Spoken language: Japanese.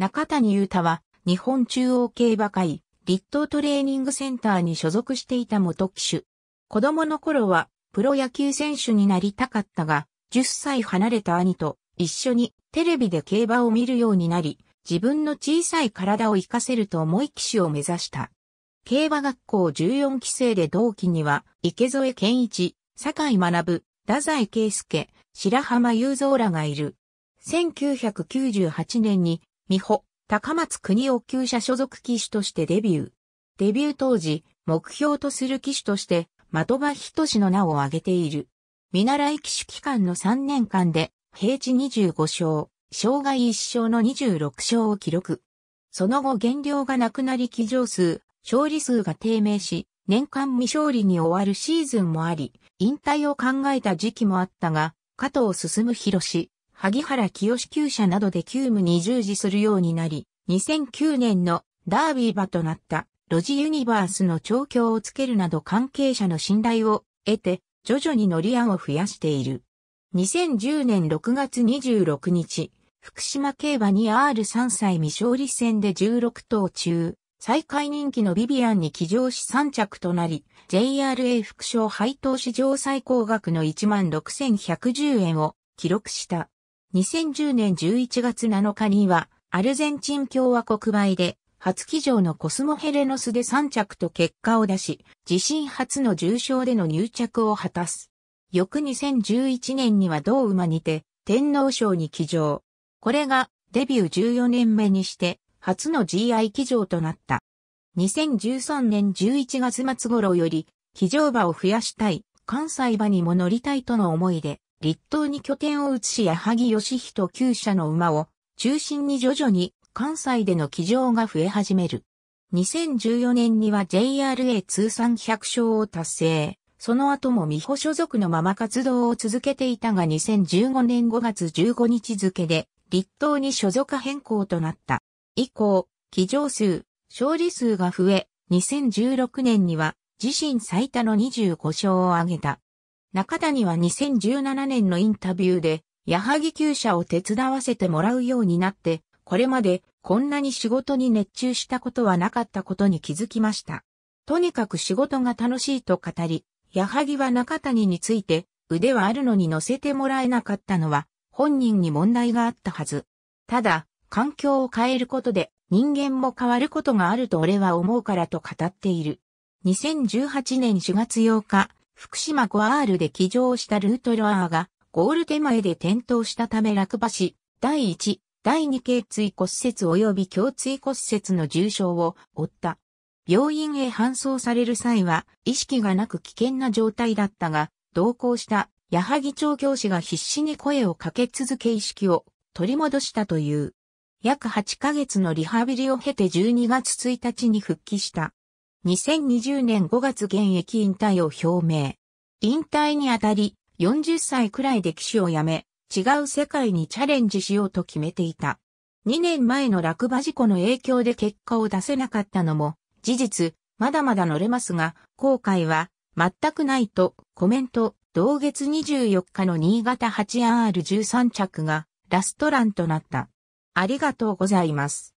中谷優太は、日本中央競馬会、立東トレーニングセンターに所属していた元騎手。子供の頃は、プロ野球選手になりたかったが、10歳離れた兄と一緒にテレビで競馬を見るようになり、自分の小さい体を活かせると思い騎手を目指した。競馬学校14期生で同期には、池添健一、酒井学、太宰圭介、白浜雄三らがいる。1998年に美穂、高松国を旧舎所属騎手としてデビュー。デビュー当時、目標とする騎手として、的場仁の名を挙げている。見習い騎手期間の3年間で、平地25勝、障害1勝の26勝を記録。その後減量がなくなり騎乗数、勝利数が低迷し、年間未勝利に終わるシーズンもあり、引退を考えた時期もあったが、加藤進博士、萩原清厩舎などで急務に従事するようになり、2009年のダービー場となったロジユニバースの調教をつけるなど関係者の信頼を得て、徐々に乗り案を増やしている。2010年6月26日、福島競馬に R3 歳未勝利戦で16頭中、最下位人気のビビアンに騎乗し3着となり、JRA 副賞配当史上最高額の16,110円を記録した。2010年11月7日には、アルゼンチン共和国米で、初騎乗のコスモヘレノスで3着と結果を出し、自身初の重賞での入着を果たす。翌2011年には同馬にて、天皇賞に騎乗。これが、デビュー14年目にして、初の GI 騎乗となった。2013年11月末頃より、騎乗馬を増やしたい、関西馬にも乗りたいとの思いで、立東に拠点を移し矢作義人旧社の馬を中心に徐々に関西での騎乗が増え始める。2014年には JRA 通算100勝を達成。その後も美保所属のまま活動を続けていたが2015年5月15日付で立東に所属変更となった。以降、騎乗数、勝利数が増え、2016年には自身最多の25勝を挙げた。中谷は2017年のインタビューで、矢作厩舎を手伝わせてもらうようになって、これまでこんなに仕事に熱中したことはなかったことに気づきました。とにかく仕事が楽しいと語り、矢作は中谷について腕はあるのに乗せてもらえなかったのは本人に問題があったはず。ただ、環境を変えることで人間も変わることがあると俺は思うからと語っている。2018年4月8日、福島コアールで起乗したルートロアーが、ゴール手前で転倒したため落馬し、第1、第2頸椎骨折及び胸椎骨折の重傷を負った。病院へ搬送される際は、意識がなく危険な状態だったが、同行した矢作調教師が必死に声をかけ続け意識を取り戻したという。約8ヶ月のリハビリを経て12月1日に復帰した。2020年5月現役引退を表明。引退にあたり、40歳くらいで騎手を辞め、違う世界にチャレンジしようと決めていた。2年前の落馬事故の影響で結果を出せなかったのも、事実、まだまだ乗れますが、後悔は全くないとコメント、同月24日の新潟 8R13 着がラストランとなった。ありがとうございます。